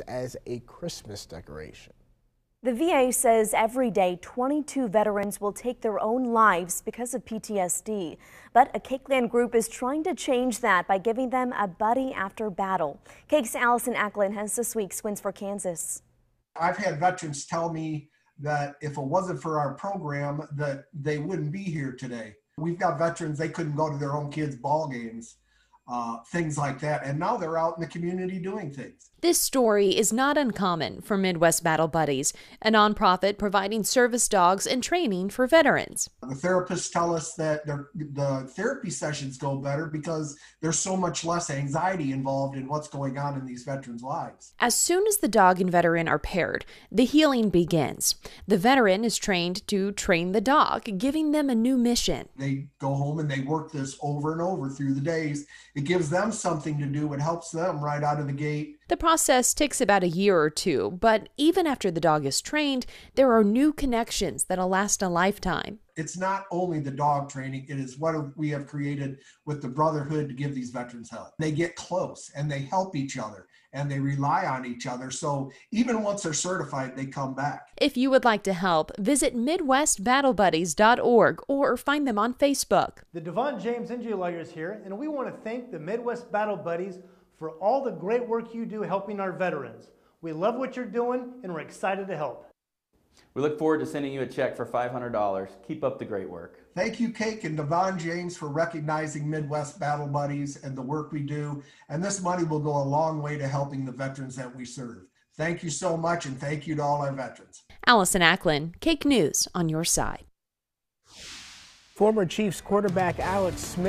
as a Christmas decoration. The VA says every day 22 veterans will take their own lives because of PTSD. But a Cakeland group is trying to change that by giving them a buddy after battle. Cake's Allison Ackland has this week's Wins for Kansas. I've had veterans tell me that if it wasn't for our program that they wouldn't be here today. We've got veterans they couldn't go to their own kids' ball games uh, things like that. And now they're out in the community doing things. This story is not uncommon for Midwest Battle Buddies, a nonprofit providing service dogs and training for veterans. The therapists tell us that the therapy sessions go better because there's so much less anxiety involved in what's going on in these veterans' lives. As soon as the dog and veteran are paired, the healing begins. The veteran is trained to train the dog, giving them a new mission. They go home and they work this over and over through the days it gives them something to do. It helps them right out of the gate. The process takes about a year or two, but even after the dog is trained, there are new connections that'll last a lifetime it's not only the dog training, it is what we have created with the brotherhood to give these veterans help. They get close and they help each other and they rely on each other. So even once they're certified, they come back. If you would like to help, visit MidwestBattleBuddies.org or find them on Facebook. The Devon James Injury Lawyers here, and we want to thank the Midwest Battle Buddies for all the great work you do helping our veterans. We love what you're doing and we're excited to help. We look forward to sending you a check for $500. Keep up the great work. Thank you, Cake and Devon James, for recognizing Midwest Battle Buddies and the work we do. And this money will go a long way to helping the veterans that we serve. Thank you so much, and thank you to all our veterans. Allison Acklin, Cake News on your side. Former Chiefs quarterback Alex Smith.